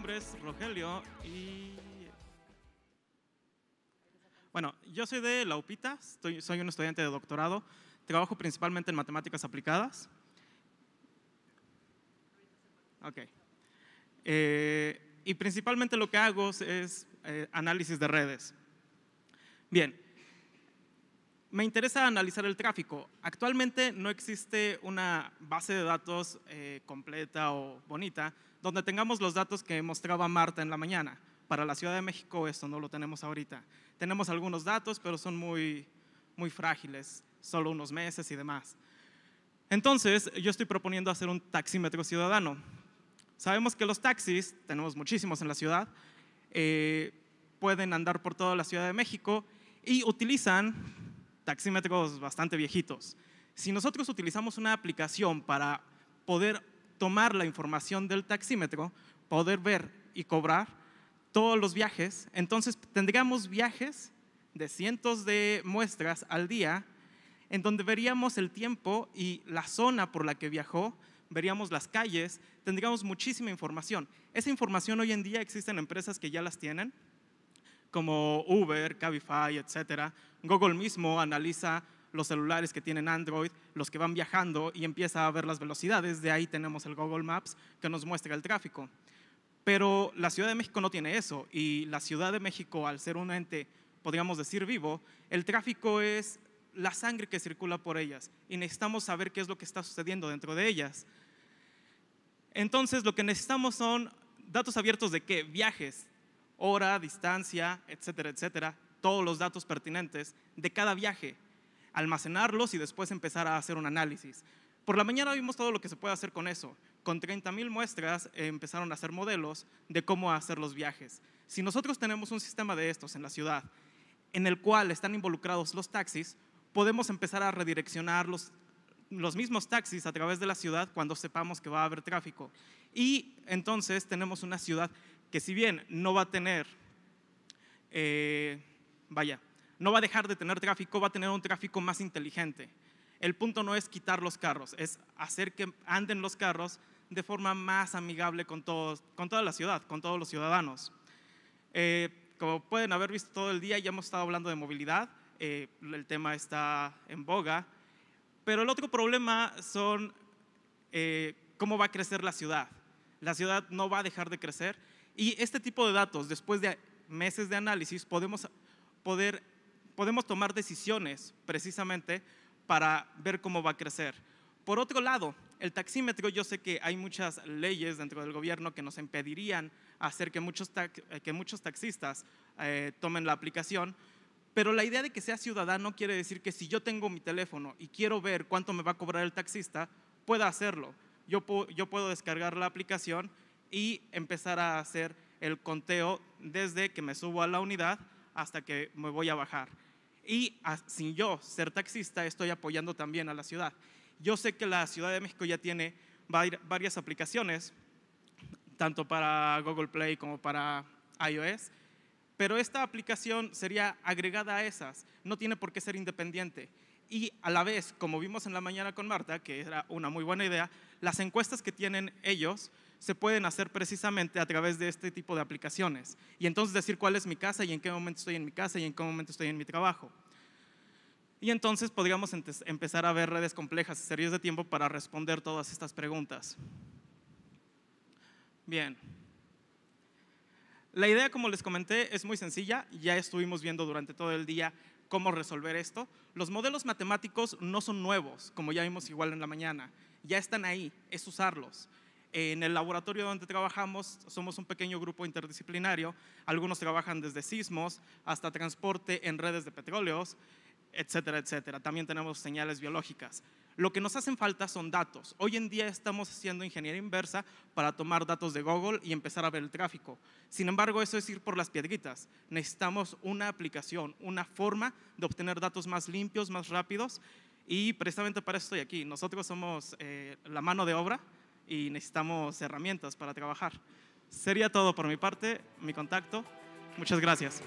nombre es Rogelio y... Bueno, yo soy de La soy un estudiante de doctorado, trabajo principalmente en matemáticas aplicadas. Ok. Eh, y principalmente lo que hago es eh, análisis de redes. Bien, me interesa analizar el tráfico. Actualmente no existe una base de datos eh, completa o bonita donde tengamos los datos que mostraba Marta en la mañana. Para la Ciudad de México esto no lo tenemos ahorita. Tenemos algunos datos, pero son muy, muy frágiles, solo unos meses y demás. Entonces, yo estoy proponiendo hacer un taxímetro ciudadano. Sabemos que los taxis, tenemos muchísimos en la ciudad, eh, pueden andar por toda la Ciudad de México y utilizan taxímetros bastante viejitos. Si nosotros utilizamos una aplicación para poder tomar la información del taxímetro, poder ver y cobrar todos los viajes, entonces tendríamos viajes de cientos de muestras al día en donde veríamos el tiempo y la zona por la que viajó, veríamos las calles, tendríamos muchísima información. Esa información hoy en día existen empresas que ya las tienen, como Uber, Cabify, etc. Google mismo analiza los celulares que tienen Android, los que van viajando y empieza a ver las velocidades. De ahí tenemos el Google Maps que nos muestra el tráfico. Pero la Ciudad de México no tiene eso y la Ciudad de México, al ser un ente, podríamos decir, vivo, el tráfico es la sangre que circula por ellas y necesitamos saber qué es lo que está sucediendo dentro de ellas. Entonces, lo que necesitamos son datos abiertos de qué? Viajes, hora, distancia, etcétera, etcétera, todos los datos pertinentes de cada viaje, almacenarlos y después empezar a hacer un análisis. Por la mañana vimos todo lo que se puede hacer con eso. Con 30.000 muestras eh, empezaron a hacer modelos de cómo hacer los viajes. Si nosotros tenemos un sistema de estos en la ciudad, en el cual están involucrados los taxis, podemos empezar a redireccionar los, los mismos taxis a través de la ciudad cuando sepamos que va a haber tráfico. Y entonces tenemos una ciudad que si bien no va a tener, eh, vaya, no va a dejar de tener tráfico, va a tener un tráfico más inteligente. El punto no es quitar los carros, es hacer que anden los carros de forma más amigable con, toda la ciudad, con todos los ciudadanos. Eh, como pueden haber visto todo el día, ya hemos estado hablando de movilidad, eh, el tema está en boga, pero el otro problema son cómo va a crecer la ciudad. La ciudad no va a dejar de crecer y este tipo de datos, después de meses de análisis, podemos, poder, podemos tomar decisiones precisamente para ver cómo va a crecer. Por otro lado, el taxímetro, yo sé que hay muchas leyes dentro del gobierno que nos impedirían hacer que muchos, que muchos taxistas eh, tomen la aplicación, pero la idea de que sea ciudadano quiere decir que si yo tengo mi teléfono y quiero ver cuánto me va a cobrar el taxista, pueda hacerlo. Yo, yo puedo descargar la aplicación y empezar a hacer el conteo desde que me subo a la unidad hasta que me voy a bajar. Y sin yo ser taxista, estoy apoyando también a la ciudad. Yo sé que la Ciudad de México ya tiene varias aplicaciones, tanto para Google Play como para iOS, pero esta aplicación sería agregada a esas, no tiene por qué ser independiente. Y a la vez, como vimos en la mañana con Marta, que era una muy buena idea, las encuestas que tienen ellos se pueden hacer precisamente a través de este tipo de aplicaciones. Y entonces decir cuál es mi casa y en qué momento estoy en mi casa y en qué momento estoy en mi trabajo. Y entonces podríamos empezar a ver redes complejas, y series de tiempo para responder todas estas preguntas. Bien. La idea, como les comenté, es muy sencilla. Ya estuvimos viendo durante todo el día cómo resolver esto. Los modelos matemáticos no son nuevos, como ya vimos igual en la mañana. Ya están ahí, es usarlos. En el laboratorio donde trabajamos somos un pequeño grupo interdisciplinario. Algunos trabajan desde sismos hasta transporte en redes de petróleos, etcétera, etcétera. También tenemos señales biológicas. Lo que nos hacen falta son datos. Hoy en día estamos haciendo ingeniería inversa para tomar datos de Google y empezar a ver el tráfico. Sin embargo, eso es ir por las piedritas. Necesitamos una aplicación, una forma de obtener datos más limpios, más rápidos. Y precisamente para eso estoy aquí. Nosotros somos eh, la mano de obra y necesitamos herramientas para trabajar. Sería todo por mi parte, mi contacto. Muchas gracias.